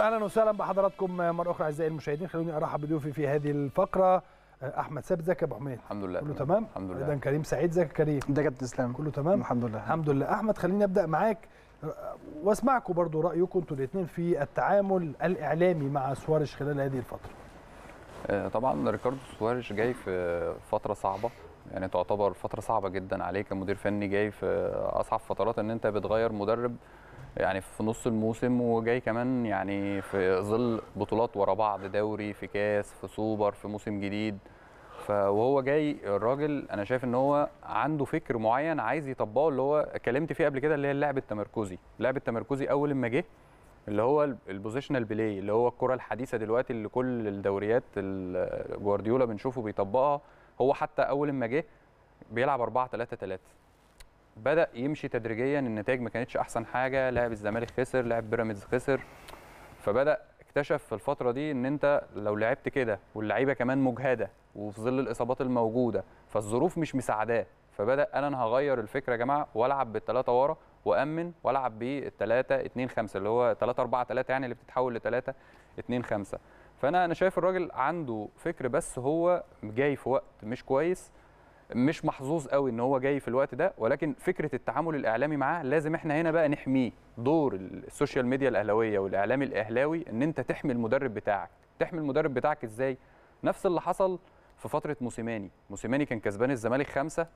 اهلا وسهلا بحضراتكم مره اخرى اعزائي المشاهدين خلوني ارحب بضيوفي في هذه الفقره آه، احمد ثابت ازيك يا ابو حميد الحمد لله كله تمام الحمد لله اذا كريم سعيد زكي يا كريم ده كابتن اسلام كله تمام الحمد لله الحمد لله احمد خليني ابدا معاك آه، واسمعكم برضو رايكم انتوا الاثنين في التعامل الاعلامي مع سواريش خلال هذه الفتره آه، طبعا ريكاردو سواريش جاي في فتره صعبه يعني تعتبر فتره صعبه جدا عليه كمدير فني جاي في اصعب فترات ان انت بتغير مدرب يعني في نص الموسم وجاي كمان يعني في ظل بطولات ورا بعض دوري في كاس في سوبر في موسم جديد فهو جاي الراجل انا شايف ان هو عنده فكر معين عايز يطبقه اللي هو اتكلمت فيه قبل كده اللي هي اللعب التمركزي اللعب التمركزي اول ما جه اللي هو البوزيشنال بلاي اللي هو الكره الحديثه دلوقتي اللي كل الدوريات جوارديولا بنشوفه بيطبقها هو حتى اول ما جه بيلعب 4 3 3 بدا يمشي تدريجيا النتائج ما كانتش احسن حاجه لاعب الزمالك خسر لاعب بيراميدز خسر فبدا اكتشف في الفتره دي ان انت لو لعبت كده واللعيبه كمان مجهده وفي ظل الاصابات الموجوده فالظروف مش مساعداه فبدا انا هغير الفكره يا جماعه والعب بالثلاثه ورا وامن والعب بالثلاثه 2 5 اللي هو 3 4 3 يعني اللي بتتحول ل 3 2 5 فانا انا شايف الراجل عنده فكر بس هو جاي في وقت مش كويس مش محظوظ قوي ان هو جاي في الوقت ده ولكن فكره التعامل الاعلامي معاه لازم احنا هنا بقى نحميه دور السوشيال ميديا الاهلاويه والاعلام الاهلاوي ان انت تحمي المدرب بتاعك تحمي المدرب بتاعك ازاي نفس اللي حصل في فتره موسيماني موسيماني كان كسبان الزمالك خمسة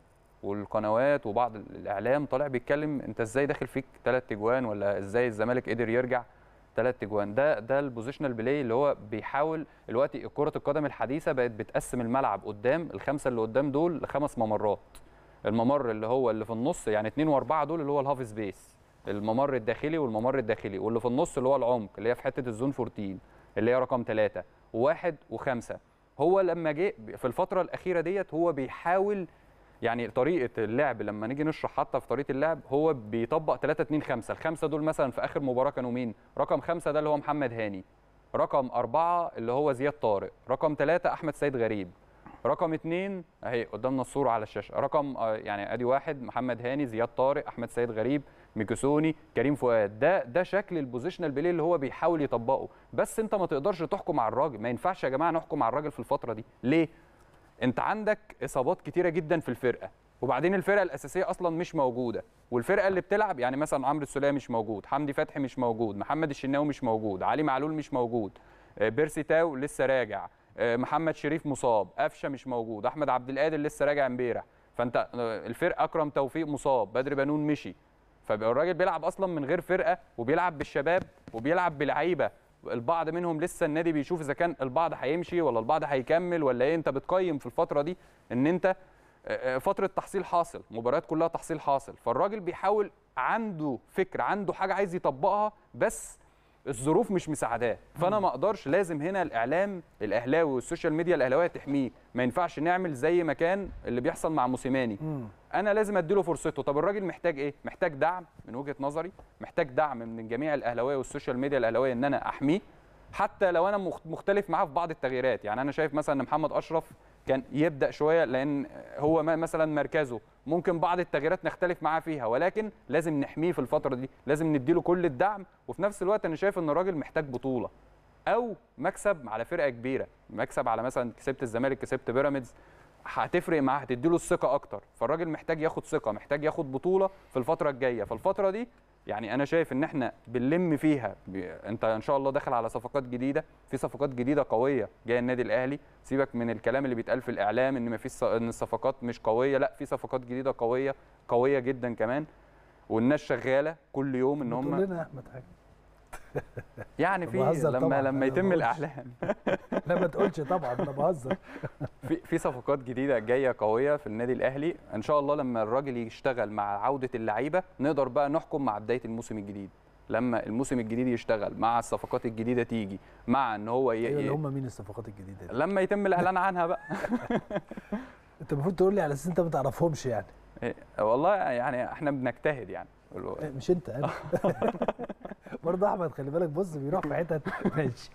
والقنوات وبعض الاعلام طالع بيتكلم انت ازاي داخل فيك ثلاث اجوان ولا ازاي الزمالك قدر يرجع ثلاث اجوان ده ده البوزيشنال بلاي اللي هو بيحاول دلوقتي كره القدم الحديثه بقت بتقسم الملعب قدام الخمسه اللي قدام دول لخمس ممرات الممر اللي هو اللي في النص يعني 2 و4 دول اللي هو الهاف سبيس الممر الداخلي والممر الداخلي واللي في النص اللي هو العمق اللي هي في حته الزون 14 اللي هي رقم 3 واحد وخمسة هو لما جه في الفترة الأخيرة ديت هو بيحاول يعني طريقه اللعب لما نيجي نشرح حتى في طريقه اللعب هو بيطبق 3 2 5 الخمسه دول مثلا في اخر مباراه كانوا مين رقم خمسة ده اللي هو محمد هاني رقم أربعة اللي هو زياد طارق رقم ثلاثة أحمد سيد غريب رقم اثنين اهي قدامنا الصوره على الشاشه رقم آه، يعني ادي واحد محمد هاني زياد طارق احمد سيد غريب ميكوسوني كريم فؤاد ده ده شكل البوزيشنال بلاي اللي هو بيحاول يطبقه بس انت ما تقدرش تحكم على الراجل ما ينفعش يا جماعه نحكم على الراجل في الفتره دي ليه انت عندك اصابات كتيره جدا في الفرقه وبعدين الفرقه الاساسيه اصلا مش موجوده والفرقه اللي بتلعب يعني مثلا عمرو السوليه مش موجود حمدي فتحي مش موجود محمد الشناوي مش موجود علي معلول مش موجود آه، بيرسي تاو لسه راجع آه، محمد شريف مصاب قفشه مش موجود احمد عبد القادر لسه راجع امبارح فانت آه، الفرقه اكرم توفيق مصاب بدر بنون مشي فالراجل بيلعب اصلا من غير فرقه وبيلعب بالشباب وبيلعب بلعيبه البعض منهم لسه النادي بيشوف اذا كان البعض هيمشي ولا البعض هيكمل ولا ايه انت بتقيم في الفتره دي ان انت آه، آه، فتره تحصيل حاصل مباريات كلها تحصيل حاصل فالراجل بيحاول عنده فكر عنده حاجه عايز يطبقها بس الظروف مش مساعداه فانا ما اقدرش لازم هنا الاعلام الاهلاوي والسوشيال ميديا الاهلاويه تحميه ما ينفعش نعمل زي ما كان اللي بيحصل مع موسيماني انا لازم اديله فرصته طب الراجل محتاج ايه محتاج دعم من وجهه نظري محتاج دعم من جميع الاهلاويه والسوشيال ميديا الاهلاويه ان انا احميه حتى لو انا مختلف معاه في بعض التغييرات يعني انا شايف مثلا ان محمد اشرف كان يبدا شويه لان هو مثلا مركزه ممكن بعض التغييرات نختلف معاه فيها ولكن لازم نحميه في الفتره دي لازم نديله كل الدعم وفي نفس الوقت انا شايف ان الراجل محتاج بطوله او مكسب على فرقه كبيره مكسب على مثلا كسبت الزمالك كسبت بيراميدز هتفرق معاه هتديله الثقه اكتر فالراجل محتاج ياخد ثقه محتاج ياخد بطوله في الفتره الجايه فالفتره دي يعني انا شايف ان احنا بنلم فيها انت ان شاء الله داخل على صفقات جديده في صفقات جديده قويه جايه النادي الاهلي سيبك من الكلام اللي بيتقال في الاعلام ان ما فيش ان الصفقات مش قويه لا في صفقات جديده قويه قويه جدا كمان والناس شغاله كل يوم ان هم لنا احمد حاجه يعني في لما لما يتم الاعلان لا ما تقولش طبعا انا بهزر في في صفقات جديده جايه قويه في النادي الاهلي ان شاء الله لما الراجل يشتغل مع عوده اللعيبه نقدر بقى نحكم مع بدايه الموسم الجديد لما الموسم الجديد يشتغل مع الصفقات الجديده تيجي مع ان هو ي... أيوة، اللي هم مين الصفقات الجديده دي؟ لما يتم الاعلان عنها بقى انت المفروض تقول لي على اساس انت ما تعرفهمش يعني إيه، والله يعني احنا بنجتهد يعني إيه، مش انت انا برضه احمد خلي بالك بص بيروح في حتت ماشي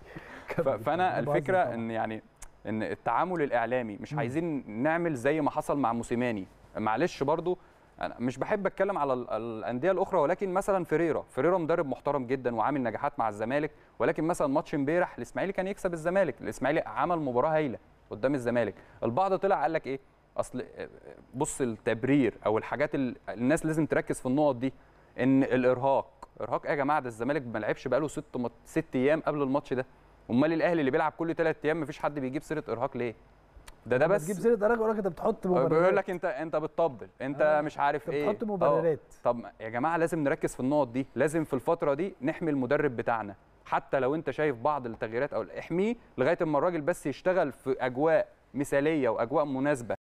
فانا الفكره ان يعني ان التعامل الاعلامي مش عايزين نعمل زي ما حصل مع موسيماني معلش برضه انا مش بحب اتكلم على الانديه الاخرى ولكن مثلا فيريرا فيريرا مدرب محترم جدا وعامل نجاحات مع الزمالك ولكن مثلا ماتش امبارح الاسماعيلي كان يكسب الزمالك الاسماعيلي عمل مباراه هايله قدام الزمالك البعض طلع قال لك ايه اصل آه، آه، بص التبرير او الحاجات الناس لازم تركز في النقط دي ان الارهاق ارهاق ايه يا جماعه ده الزمالك ما لعبش بقاله ست ست ايام قبل الماتش ده امال الاهلي اللي بيلعب كل ثلاث ايام ما فيش حد بيجيب سيره ارهاق ليه ده ده بس تجيب سيره ارهاق لك انت بتحط آه، مبررات بيقول لك انت انت بتطبل انت آه. مش عارف انت ايه بتحط آه، مبررات طب يا جماعه لازم نركز في النقط دي لازم في الفتره دي نحمي المدرب بتاعنا حتى لو انت شايف بعض التغييرات او احميه لغايه اما الراجل بس يشتغل في اجواء مثاليه واجواء مناسبه